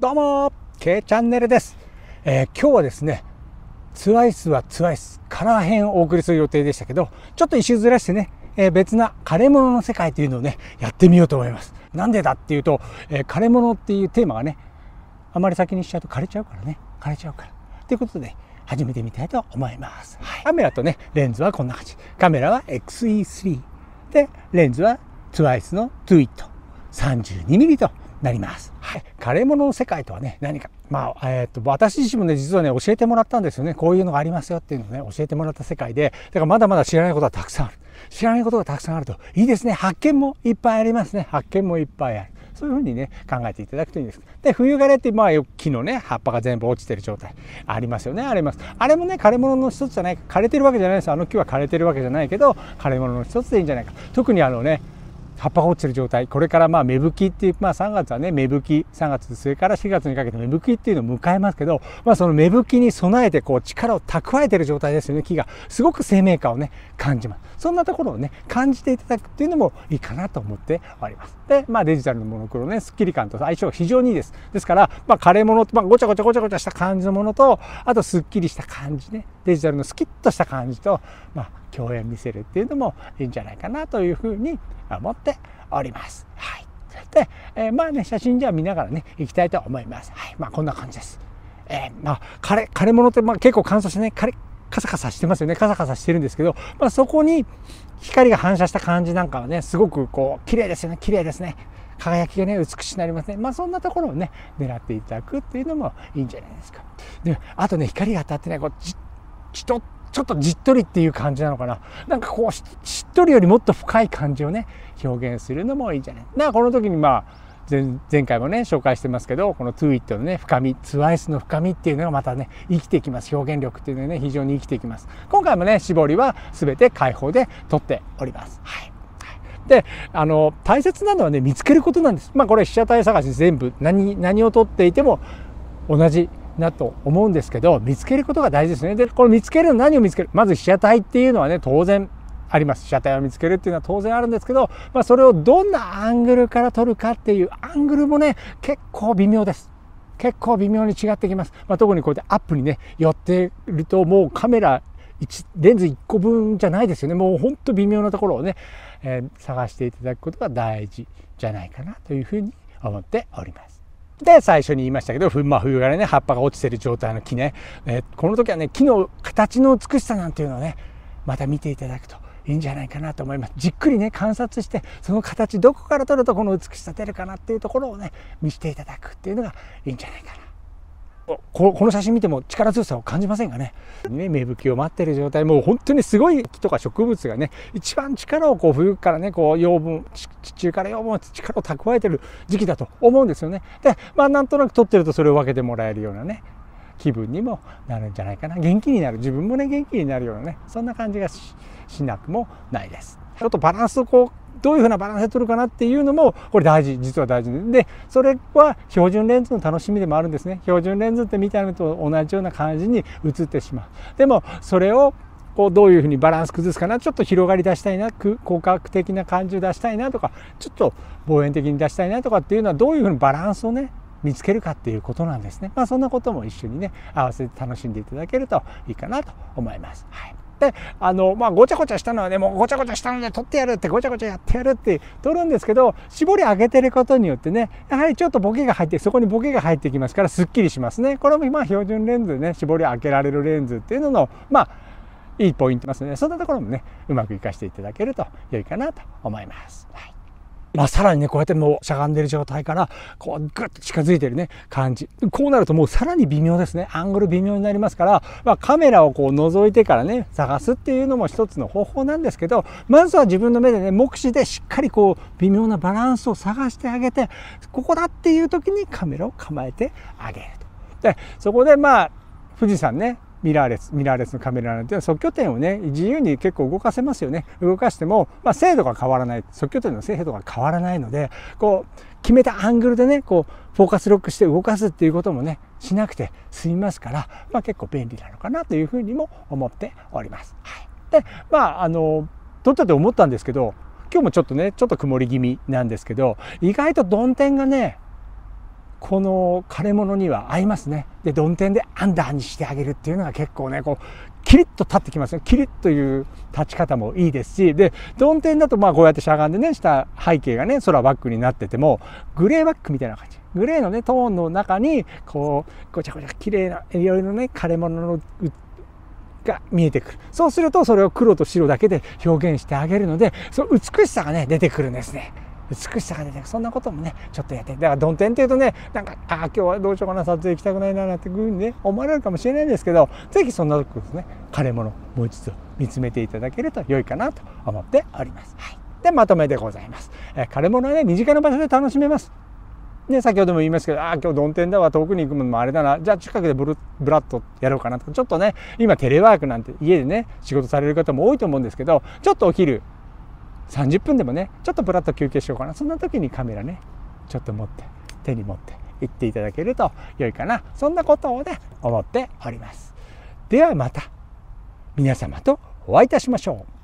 どうも !K チャンネルです、えー、今日はですね、ツワイスはツワイスカラー編をお送りする予定でしたけど、ちょっと一周ずらしてね、えー、別な枯れ物の世界というのをね、やってみようと思います。なんでだっていうと、えー、枯れ物っていうテーマがね、あまり先にしちゃうと枯れちゃうからね、枯れちゃうから。ということで、始めてみたいと思います。はい、カメラとね、レンズはこんな感じ。カメラは XE3。で、レンズは TWICE の 2i t 32mm となります。はい、枯れ物の世界とはね、何か、まあ、えー、っと、私自身もね、実はね、教えてもらったんですよね。こういうのがありますよっていうのをね、教えてもらった世界で、だからまだまだ知らないことはたくさんある。知らないことがたくさんあると、いいですね。発見もいっぱいありますね。発見もいっぱいある。そういうふうにね、考えていただくといいんです。で、冬枯れって、まあ、木のね、葉っぱが全部落ちてる状態。ありますよね、あります。あれもね、枯れ物の一つじゃないか。枯れてるわけじゃないです。あの木は枯れてるわけじゃないけど、枯れ物の一つでいいんじゃないか。特にあのね、葉っぱが落ちてる状態これからまあ芽吹きっていうまあ3月はね芽吹き3月末から4月にかけて芽吹きっていうのを迎えますけど、まあ、その芽吹きに備えてこう力を蓄えてる状態ですよね木がすごく生命感をね感じますそんなところをね感じていただくっていうのもいいかなと思っておりますでまあデジタルのモノクロねすっきり感と相性非常にいいですですからまあ枯れ物、まあ、ごちゃごちゃごちゃごちゃした感じのものとあとすっきりした感じねデジタルのスキッとした感じとまあ共演見せるっていうのもいいんじゃないかなというふうに思ってっております。はい。で、えー、まあね、写真じゃ見ながらね、行きたいと思います。はい。まあ、こんな感じです。えー、まあ、枯れ、枯れ物って、まあ、結構乾燥してね、枯れ、カサカサしてますよね。カサカサしてるんですけど、まあ、そこに光が反射した感じなんかはね、すごくこう、綺麗ですよね。綺麗ですね。輝きがね、美しくなりますね。まあ、そんなところをね、狙っていただくっていうのもいいんじゃないですか。で、あとね、光が当たってね、こう、じ、じとっちょっとじっとりっていう感じなのかな。なんかこうし、しっとりよりもっと深い感じをね、表現するのもいいじゃない。だからこの時にまあ、前前回もね紹介してますけどこの TWIT のね深み TWICE の深みっていうのがまたね生きていきます表現力っていうのがね非常に生きていきます今回もね絞りは全て解放で取っておりますはいであの大切なのはね見つけることなんですまあこれ被写体探し全部何何を取っていても同じなと思うんですけど見つけることが大事ですねでこの見つける何を見つけるまず被写体っていうのはね当然あります被写体を見つけるっていうのは当然あるんですけど、まあ、それをどんなアングルから撮るかっていうアングルもね結構微妙です結構微妙に違ってきます、まあ、特にこうやってアップにね寄ってるともうカメラレンズ1個分じゃないですよねもうほんと微妙なところをね、えー、探していただくことが大事じゃないかなというふうに思っております。で、最初に言いましたけど、ま冬枯ね、葉っぱが落ちてる状態の木ね、えー、この時はね、木の形の美しさなんていうのをね、また見ていただくといいんじゃないかなと思います。じっくりね、観察して、その形どこから取るとこの美しさ出るかなっていうところをね、見せていただくっていうのがいいんじゃないかな。この写真見ても力強さを感じませんがねね芽吹きを待ってる状態もう本当にすごい木とか植物がね一番力をこう冬からねこう養分地中から養分力を蓄えてる時期だと思うんですよねでまあなんとなく撮ってるとそれを分けてもらえるようなね気分にもなるんじゃないかな元気になる自分もね元気になるようなねそんな感じがしなくもないですちょっとバランスをこうどういうふうなバランスで取るかなっていうのもこれ大事実は大事でそれは標準レンズの楽しみでもあるんですね標準レンズって見た目と同じような感じに映ってしまうでもそれをこうどういうふうにバランス崩すかなちょっと広がり出したいな広角的な感じを出したいなとかちょっと望遠的に出したいなとかっていうのはどういうふうにバランスをね見つけるかっていうことなんですね。まあそんなことも一緒にね合わせて楽しんでいただけるといいかなと思います。はい、あの、まあ、ごちゃごちゃしたのはね、もうごちゃごちゃしたので取ってやるって、ごちゃごちゃやってやるって、取るんですけど、絞り上げてることによってね、やはりちょっとボケが入って、そこにボケが入ってきますから、すっきりしますね。これも、今、標準レンズね、絞り上げられるレンズっていうのの、まあ、いいポイントますので、そんなところもね、うまく活かしていただけると良いかなと思います。はいまあ、さらにね、こうやってもうしゃがんでる状態から、こう、ぐっと近づいてるね、感じ。こうなるともうさらに微妙ですね。アングル微妙になりますから、まあ、カメラをこう覗いてからね、探すっていうのも一つの方法なんですけど、まずは自分の目でね、目視でしっかりこう、微妙なバランスを探してあげて、ここだっていう時にカメラを構えてあげると。で、そこでまあ、富士山ね、ミラーレス、ミラーレスのカメラなんて即拠点をね、自由に結構動かせますよね。動かしても、まあ、精度が変わらない。即拠点の精度が変わらないので、こう、決めたアングルでね、こう、フォーカスロックして動かすっていうこともね、しなくて済みますから、まあ、結構便利なのかなというふうにも思っております。はい。で、まあ、あの、撮ったと思ったんですけど、今日もちょっとね、ちょっと曇り気味なんですけど、意外と曇天がね、この枯れ物には合いますね。で、曇天でアンダーにしてあげるっていうのが結構ね、こう、キリッと立ってきますね。キリッという立ち方もいいですし、で、曇天だとまあこうやってしゃがんでね、下背景がね、空バックになってても、グレーバックみたいな感じ。グレーのね、トーンの中に、こう、ごちゃごちゃ綺麗な、いろいろね、枯れ物のが見えてくる。そうすると、それを黒と白だけで表現してあげるので、その美しさがね、出てくるんですね。美しさが出てそんなこともねちょっとやってだから曇天てんっていうとねなんかああ今日はどうしようかな撮影行きたくないななんていうふうにね思われるかもしれないんですけど是非そんなとこですね枯れ物もう一度見つめていただけると良いかなと思っております。はい、でまとめでございます。え枯れ物はね身近な場所で楽しめます。で先ほども言いましたけどああ今日曇天だわ遠くに行くのもあれだなじゃあ近くでブルブラッとやろうかなとかちょっとね今テレワークなんて家でね仕事される方も多いと思うんですけどちょっとお昼30分でもねちょっとぶらっと休憩しようかなそんな時にカメラねちょっと持って手に持って行っていただけると良いかなそんなことをね思っておりますではまた皆様とお会いいたしましょう